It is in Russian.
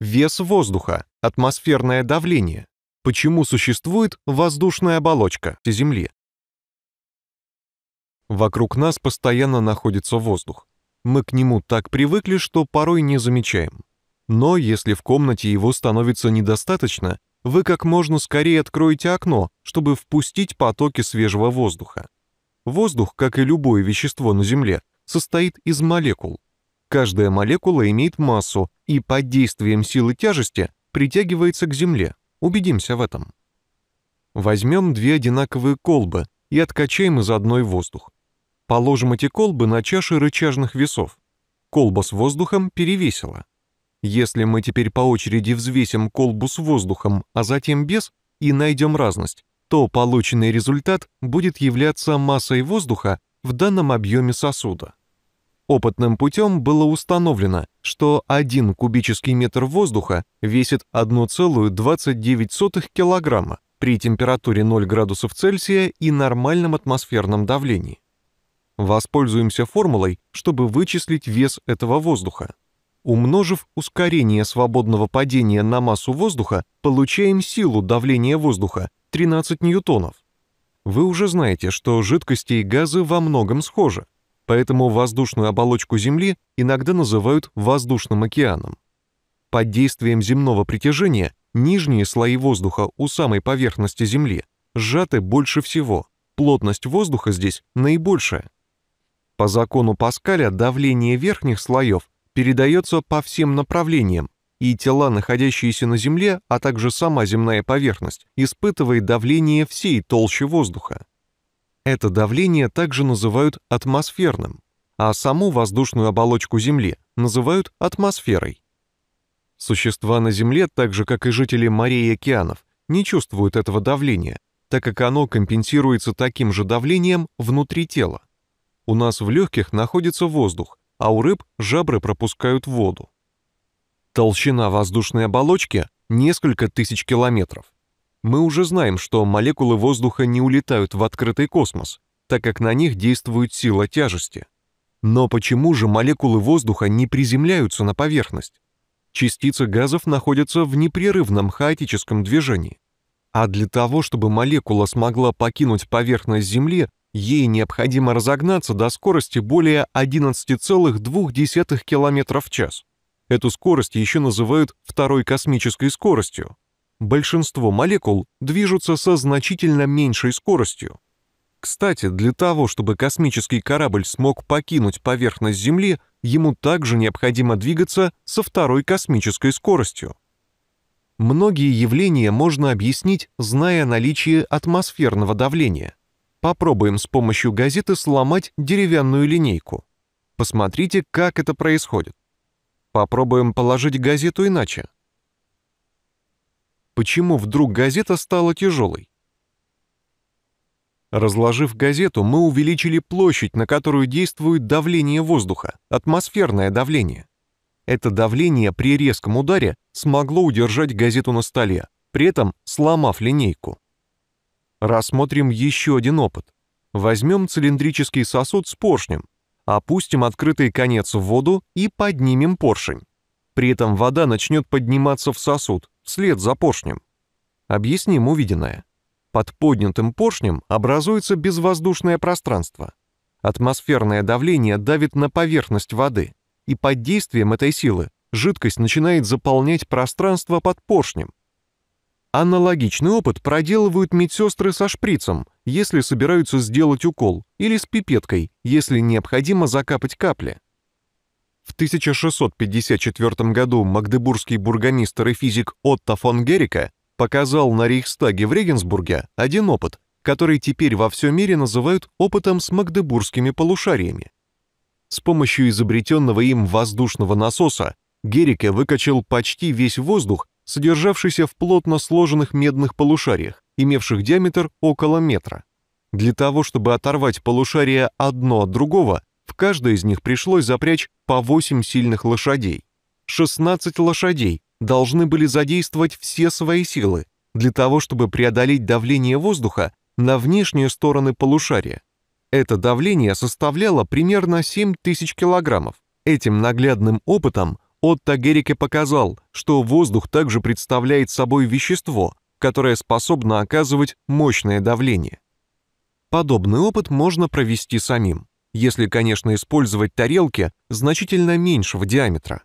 вес воздуха, атмосферное давление, почему существует воздушная оболочка Земли. Вокруг нас постоянно находится воздух. Мы к нему так привыкли, что порой не замечаем. Но если в комнате его становится недостаточно, вы как можно скорее откроете окно, чтобы впустить потоки свежего воздуха. Воздух, как и любое вещество на Земле, состоит из молекул. Каждая молекула имеет массу и под действием силы тяжести притягивается к Земле. Убедимся в этом. Возьмем две одинаковые колбы и откачаем из одной воздух. Положим эти колбы на чаши рычажных весов. Колба с воздухом перевесила. Если мы теперь по очереди взвесим колбу с воздухом, а затем без, и найдем разность, то полученный результат будет являться массой воздуха в данном объеме сосуда. Опытным путем было установлено, что 1 кубический метр воздуха весит 1,29 килограмма при температуре 0 градусов Цельсия и нормальном атмосферном давлении. Воспользуемся формулой, чтобы вычислить вес этого воздуха. Умножив ускорение свободного падения на массу воздуха, получаем силу давления воздуха 13 ньютонов. Вы уже знаете, что жидкости и газы во многом схожи поэтому воздушную оболочку Земли иногда называют воздушным океаном. Под действием земного притяжения нижние слои воздуха у самой поверхности Земли сжаты больше всего, плотность воздуха здесь наибольшая. По закону Паскаля давление верхних слоев передается по всем направлениям, и тела, находящиеся на Земле, а также сама земная поверхность, испытывает давление всей толщи воздуха. Это давление также называют атмосферным, а саму воздушную оболочку Земли называют атмосферой. Существа на Земле, так же как и жители морей и океанов, не чувствуют этого давления, так как оно компенсируется таким же давлением внутри тела. У нас в легких находится воздух, а у рыб жабры пропускают воду. Толщина воздушной оболочки – несколько тысяч километров. Мы уже знаем, что молекулы воздуха не улетают в открытый космос, так как на них действует сила тяжести. Но почему же молекулы воздуха не приземляются на поверхность? Частицы газов находятся в непрерывном хаотическом движении. А для того, чтобы молекула смогла покинуть поверхность Земли, ей необходимо разогнаться до скорости более 11,2 км в час. Эту скорость еще называют второй космической скоростью, большинство молекул движутся со значительно меньшей скоростью. Кстати, для того, чтобы космический корабль смог покинуть поверхность Земли, ему также необходимо двигаться со второй космической скоростью. Многие явления можно объяснить, зная наличие атмосферного давления. Попробуем с помощью газеты сломать деревянную линейку. Посмотрите, как это происходит. Попробуем положить газету иначе почему вдруг газета стала тяжелой. Разложив газету, мы увеличили площадь, на которую действует давление воздуха, атмосферное давление. Это давление при резком ударе смогло удержать газету на столе, при этом сломав линейку. Рассмотрим еще один опыт. Возьмем цилиндрический сосуд с поршнем, опустим открытый конец в воду и поднимем поршень. При этом вода начнет подниматься в сосуд, вслед за поршнем. Объясним увиденное. Под поднятым поршнем образуется безвоздушное пространство. Атмосферное давление давит на поверхность воды, и под действием этой силы жидкость начинает заполнять пространство под поршнем. Аналогичный опыт проделывают медсестры со шприцем, если собираются сделать укол, или с пипеткой, если необходимо закапать капли. В 1654 году магдебургский бургомистр и физик Отто фон Герика показал на Рейхстаге в Регенсбурге один опыт, который теперь во всем мире называют опытом с магдебургскими полушариями. С помощью изобретенного им воздушного насоса Герике выкачал почти весь воздух, содержавшийся в плотно сложенных медных полушариях, имевших диаметр около метра. Для того, чтобы оторвать полушария одно от другого, Каждой из них пришлось запрячь по 8 сильных лошадей. 16 лошадей должны были задействовать все свои силы для того, чтобы преодолеть давление воздуха на внешние стороны полушария. Это давление составляло примерно 7000 килограммов. Этим наглядным опытом Отто Герике показал, что воздух также представляет собой вещество, которое способно оказывать мощное давление. Подобный опыт можно провести самим если, конечно, использовать тарелки значительно меньшего диаметра.